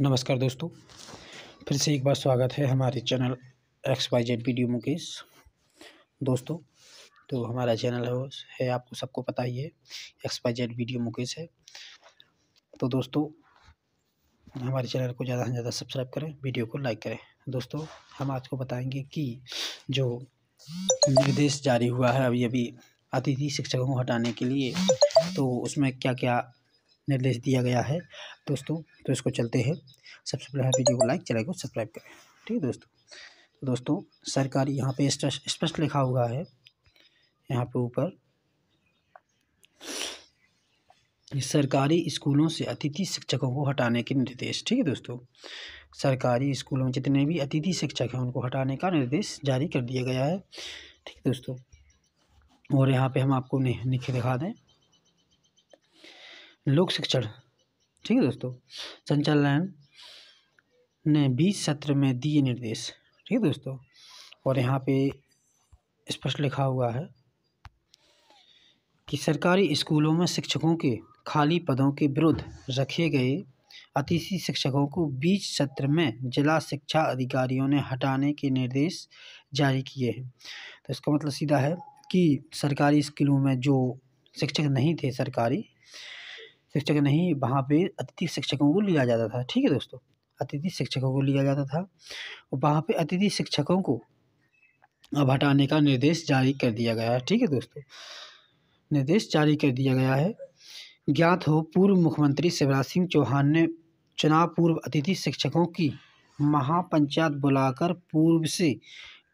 नमस्कार दोस्तों फिर से एक बार स्वागत है हमारे channel X Y Z P D Mukesh दोस्तों तो हमारा चैनल है, है आपको सबको पता ही है X Y Z video Mukesh है तो दोस्तों हमारे चैनल को ज़्यादा से ज़्यादा सब्सक्राइब करें वीडियो को लाइक करें दोस्तों हम आपको बताएंगे कि जो निर्देश जारी हुआ है अभी अभी अतिथि शिक्षकों को हटाने के लिए तो उसमें क्या क्या निर्देश दिया गया है दोस्तों तो इसको चलते हैं सबसे पहले वीडियो को लाइक चैनल को सब्सक्राइब करें ठीक है दोस्तों तो दोस्तों सरकारी यहाँ पे स्पष्ट लिखा हुआ है यहाँ पे ऊपर सरकारी स्कूलों से अतिथि शिक्षकों को हटाने के निर्देश ठीक है दोस्तों सरकारी स्कूलों में जितने भी अतिथि शिक्षक हैं उनको हटाने का निर्देश जारी कर दिया गया है ठीक है दोस्तों और यहाँ पे हम आपको लिख दिखा दें लोक शिक्षण ठीक है दोस्तों संचालन ने बीस सत्र में दिए निर्देश ठीक है दोस्तों और यहाँ पे स्पष्ट लिखा हुआ है कि सरकारी स्कूलों में शिक्षकों के खाली पदों के विरुद्ध रखे गए अतिथि शिक्षकों को बीच सत्र में जिला शिक्षा अधिकारियों ने हटाने के निर्देश जारी किए हैं तो इसका मतलब सीधा है कि सरकारी स्कूलों में जो शिक्षक नहीं थे सरकारी शिक्षक नहीं वहाँ पे अतिथि शिक्षकों को लिया जाता था ठीक है दोस्तों अतिथि शिक्षकों को लिया जाता था वहाँ पर अतिथि शिक्षकों को अब हटाने का निर्देश जारी कर दिया गया है ठीक है दोस्तों निर्देश जारी कर दिया गया है ज्ञात हो पूर्व मुख्यमंत्री शिवराज सिंह चौहान ने चुनाव पूर्व अतिथि शिक्षकों की महापंचायत बुलाकर पूर्व से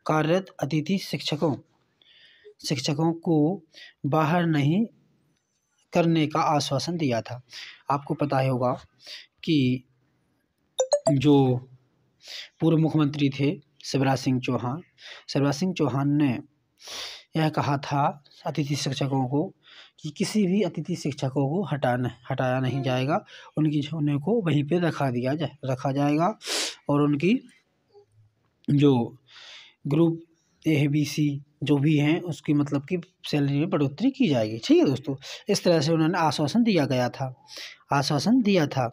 कार्यरत अतिथि शिक्षकों शिक्षकों को बाहर नहीं करने का आश्वासन दिया था आपको पता ही होगा कि जो पूर्व मुख्यमंत्री थे शिवराज सिंह चौहान शिवराज सिंह चौहान ने यह कहा था अतिथि शिक्षकों को कि किसी भी अतिथि शिक्षकों को हटाना हटाया नहीं जाएगा उनकी उन्हें को वहीं पे रखा दिया जाए रखा जाएगा और उनकी जो ग्रुप ए बी सी जो भी हैं उसकी मतलब कि सैलरी में बढ़ोतरी की जाएगी ठीक है दोस्तों इस तरह से उन्होंने आश्वासन दिया गया था आश्वासन दिया था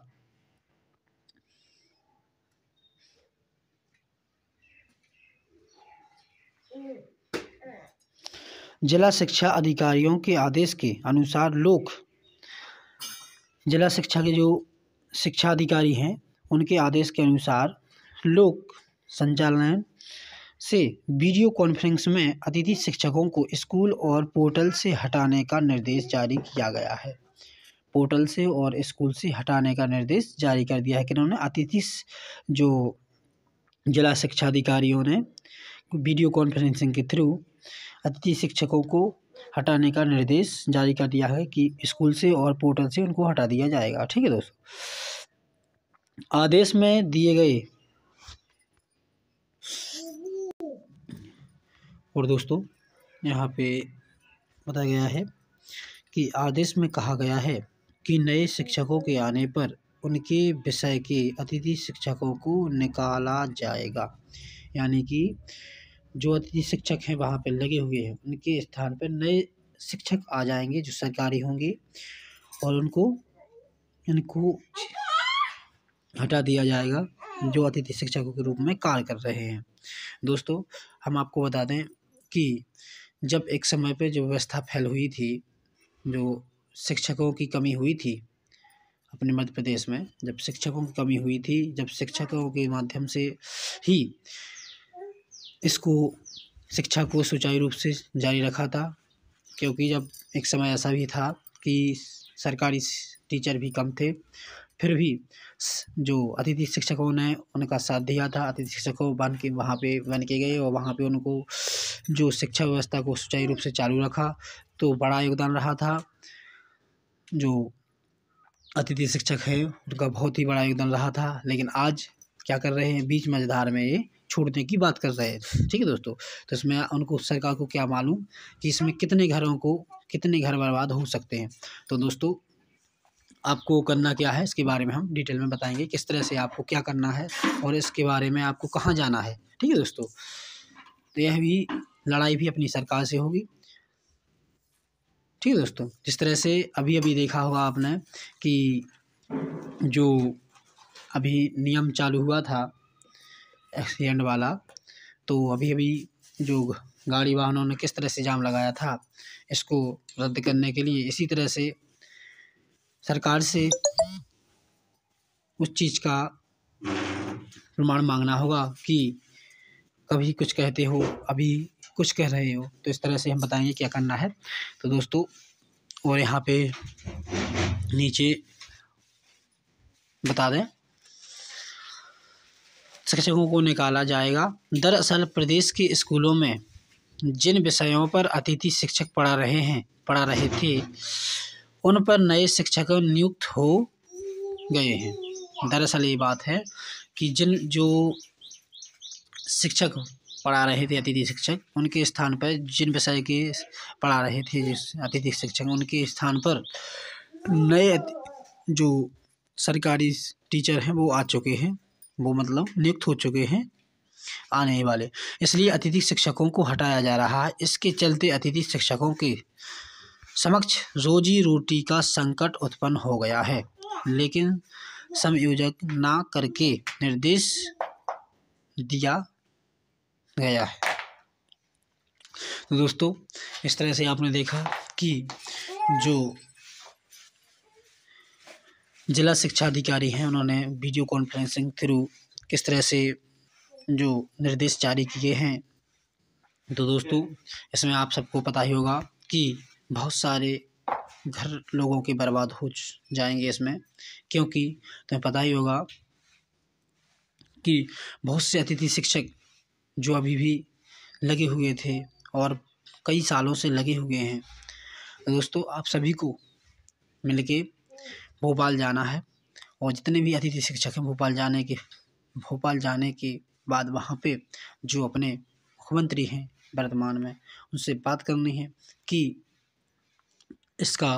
जिला शिक्षा अधिकारियों के आदेश के अनुसार लोक जिला शिक्षा के जो शिक्षा अधिकारी हैं उनके आदेश के अनुसार लोक संचालन से वीडियो कॉन्फ्रेंस में अतिथि शिक्षकों को स्कूल और पोर्टल से हटाने का निर्देश जारी किया गया है पोर्टल से और स्कूल से हटाने का निर्देश जारी कर दिया है कि उन्होंने अतिथि जो जिला शिक्षा अधिकारियों ने वीडियो कॉन्फ्रेंसिंग के थ्रू अतिथि शिक्षकों को हटाने का निर्देश जारी कर दिया है कि स्कूल से और पोर्टल से उनको हटा दिया जाएगा ठीक है दोस्तों आदेश में दिए गए और दोस्तों यहाँ पे बताया गया है कि आदेश में कहा गया है कि नए शिक्षकों के आने पर उनके विषय के अतिथि शिक्षकों को निकाला जाएगा यानी कि जो अतिथि शिक्षक हैं वहाँ पर लगे हुए हैं उनके स्थान पर नए शिक्षक आ जाएंगे जो सरकारी होंगे और उनको इनको हटा दिया जाएगा जो अतिथि शिक्षकों के रूप में कार्य कर रहे हैं दोस्तों हम आपको बता दें कि जब एक समय पे जो व्यवस्था फैल हुई थी जो शिक्षकों की कमी हुई थी अपने मध्य प्रदेश में जब शिक्षकों की कमी हुई थी जब शिक्षकों के माध्यम से ही इसको शिक्षा को सुचारू रूप से जारी रखा था क्योंकि जब एक समय ऐसा भी था कि सरकारी टीचर भी कम थे फिर भी जो अतिथि शिक्षकों ने उनका साथ दिया था अतिथि शिक्षकों बन के वहाँ पे बन के गए और वहाँ पे उनको जो शिक्षा व्यवस्था को सुचारू रूप से चालू रखा तो बड़ा योगदान रहा था जो अतिथि शिक्षक है उनका बहुत ही बड़ा योगदान रहा था लेकिन आज क्या कर रहे हैं बीच मझधार में ये छोड़ने की बात कर रहे हैं ठीक है दोस्तों तो इसमें उनको सरकार को क्या मालूम कि इसमें कितने घरों को कितने घर बर्बाद हो सकते हैं तो दोस्तों आपको करना क्या है इसके बारे में हम डिटेल में बताएंगे किस तरह से आपको क्या करना है और इसके बारे में आपको कहाँ जाना है ठीक है दोस्तों तो यह भी लड़ाई भी अपनी सरकार से होगी ठीक है दोस्तों जिस तरह से अभी अभी देखा होगा आपने कि जो अभी नियम चालू हुआ था एक्सीडेंट वाला तो अभी अभी जो गाड़ी वाहनों ने किस तरह से जाम लगाया था इसको रद्द करने के लिए इसी तरह से सरकार से उस चीज़ का प्रमाण मांगना होगा कि कभी कुछ कहते हो अभी कुछ कह रहे हो तो इस तरह से हम बताएंगे क्या करना है तो दोस्तों और यहाँ पे नीचे बता दें शिक्षकों को निकाला जाएगा दरअसल प्रदेश के स्कूलों में जिन विषयों पर अतिथि शिक्षक पढ़ा रहे हैं पढ़ा रहे थे उन पर नए शिक्षक नियुक्त हो गए हैं दरअसल ये बात है कि जिन जो शिक्षक पढ़ा रहे थे अतिथि शिक्षक उनके स्थान पर जिन विषय के पढ़ा रहे थे अतिथि शिक्षक उनके स्थान पर नए जो सरकारी टीचर हैं वो आ चुके हैं वो मतलब नियुक्त हो चुके हैं आने वाले इसलिए अतिथि शिक्षकों को हटाया जा रहा है इसके चलते अतिथि शिक्षकों के समक्ष रोजी रोटी का संकट उत्पन्न हो गया है लेकिन समयोजक ना करके निर्देश दिया गया है तो दोस्तों इस तरह से आपने देखा कि जो जिला शिक्षा अधिकारी हैं उन्होंने वीडियो कॉन्फ्रेंसिंग थ्रू किस तरह से जो निर्देश जारी किए हैं तो दोस्तों इसमें आप सबको पता ही होगा कि बहुत सारे घर लोगों के बर्बाद हो जाएंगे इसमें क्योंकि तुम्हें पता ही होगा कि बहुत से अतिथि शिक्षक जो अभी भी लगे हुए थे और कई सालों से लगे हुए हैं तो दोस्तों आप सभी को मिल के भोपाल जाना है और जितने भी अतिथि शिक्षक हैं भोपाल जाने के भोपाल जाने के बाद वहाँ पे जो अपने मुख्यमंत्री हैं वर्तमान में उनसे बात करनी है कि इसका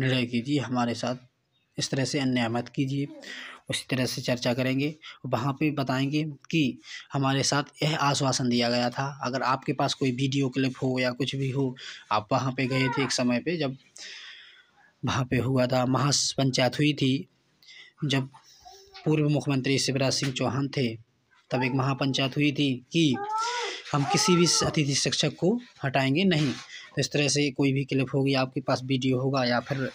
निर्णय कीजिए हमारे साथ इस तरह से अन्याय मत कीजिए उसी तरह से चर्चा करेंगे वहाँ पे बताएंगे कि हमारे साथ यह आश्वासन दिया गया था अगर आपके पास कोई वीडियो क्लिप हो या कुछ भी हो आप वहाँ पे गए थे एक समय पे जब वहाँ पे हुआ था महापंचायत हुई थी जब पूर्व मुख्यमंत्री शिवराज सिंह चौहान थे तब एक महापंचायत हुई थी कि हम किसी भी अतिथि शिक्षक को हटाएंगे नहीं इस तरह से कोई भी क्लिप होगी आपके पास वीडियो होगा या फिर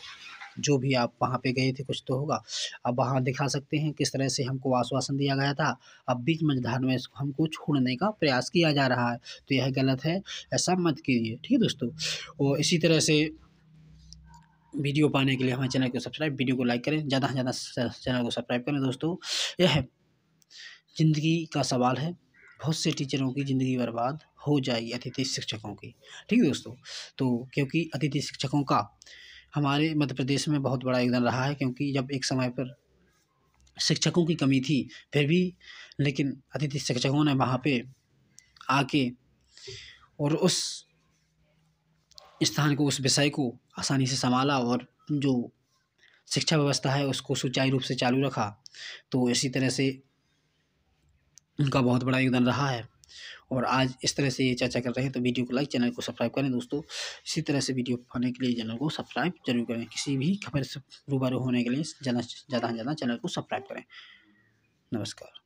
जो भी आप वहाँ पे गए थे कुछ तो होगा अब वहाँ दिखा सकते हैं किस तरह से हमको आश्वासन दिया गया था अब बीच मझधार में इसको हमको छोड़ने का प्रयास किया जा रहा है तो यह गलत है ऐसा मत कीजिए ठीक है दोस्तों और इसी तरह से वीडियो पाने के लिए हमारे चैनल को सब्सक्राइब वीडियो को लाइक करें ज़्यादा से ज़्यादा चैनल को सब्सक्राइब करें दोस्तों यह ज़िंदगी का सवाल है बहुत से टीचरों की ज़िंदगी बर्बाद हो जाएगी अतिथि शिक्षकों की ठीक है दोस्तों तो क्योंकि अतिथि शिक्षकों का हमारे मध्य प्रदेश में बहुत बड़ा योगदान रहा है क्योंकि जब एक समय पर शिक्षकों की कमी थी फिर भी लेकिन अतिथि शिक्षकों ने वहाँ पे आके और उस स्थान को उस विषय को आसानी से संभाला और जो शिक्षा व्यवस्था है उसको सुचारू रूप से चालू रखा तो इसी तरह से उनका बहुत बड़ा योगदान रहा है और आज इस तरह से ये चर्चा कर रहे हैं तो वीडियो को लाइक चैनल को सब्सक्राइब करें दोस्तों इसी तरह से वीडियो पाने के लिए चैनल को सब्सक्राइब जरूर करें किसी भी खबर से रूबरू होने के लिए ज़्यादा से ज़्यादा से ज़्यादा चैनल को सब्सक्राइब करें नमस्कार